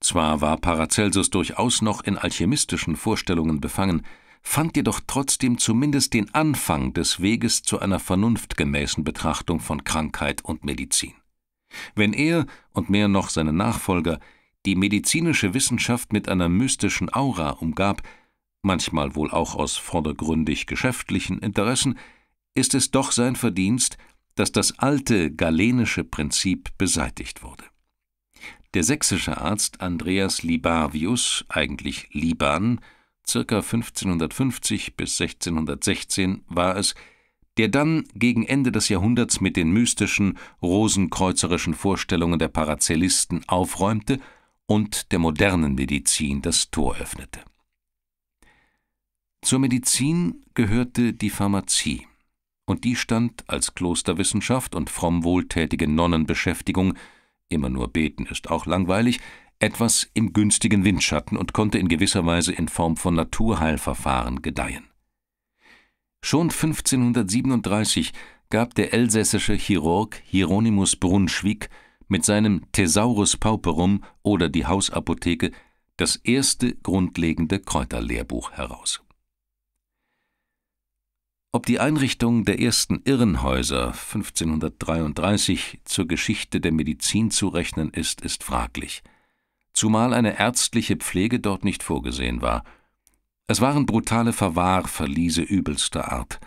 Zwar war Paracelsus durchaus noch in alchemistischen Vorstellungen befangen, fand jedoch trotzdem zumindest den Anfang des Weges zu einer vernunftgemäßen Betrachtung von Krankheit und Medizin. Wenn er und mehr noch seine Nachfolger die medizinische Wissenschaft mit einer mystischen Aura umgab, manchmal wohl auch aus vordergründig geschäftlichen Interessen, ist es doch sein Verdienst, dass das alte galenische Prinzip beseitigt wurde. Der sächsische Arzt Andreas Libavius, eigentlich Liban, circa 1550 bis 1616 war es, der dann gegen Ende des Jahrhunderts mit den mystischen, rosenkreuzerischen Vorstellungen der Paracelisten aufräumte und der modernen Medizin das Tor öffnete. Zur Medizin gehörte die Pharmazie, und die stand als Klosterwissenschaft und fromm wohltätige Nonnenbeschäftigung immer nur beten ist auch langweilig, etwas im günstigen Windschatten und konnte in gewisser Weise in Form von Naturheilverfahren gedeihen. Schon 1537 gab der elsässische Chirurg Hieronymus Brunschwig mit seinem Thesaurus Pauperum oder die Hausapotheke das erste grundlegende Kräuterlehrbuch heraus ob die Einrichtung der ersten Irrenhäuser 1533 zur Geschichte der Medizin zu rechnen ist, ist fraglich, zumal eine ärztliche Pflege dort nicht vorgesehen war. Es waren brutale Verwahrverliese übelster Art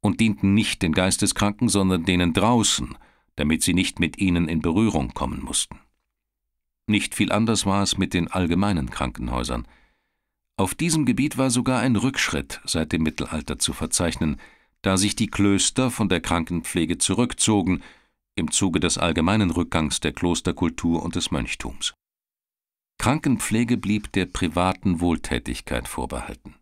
und dienten nicht den Geisteskranken, sondern denen draußen, damit sie nicht mit ihnen in Berührung kommen mussten. Nicht viel anders war es mit den allgemeinen Krankenhäusern – auf diesem Gebiet war sogar ein Rückschritt seit dem Mittelalter zu verzeichnen, da sich die Klöster von der Krankenpflege zurückzogen, im Zuge des allgemeinen Rückgangs der Klosterkultur und des Mönchtums. Krankenpflege blieb der privaten Wohltätigkeit vorbehalten.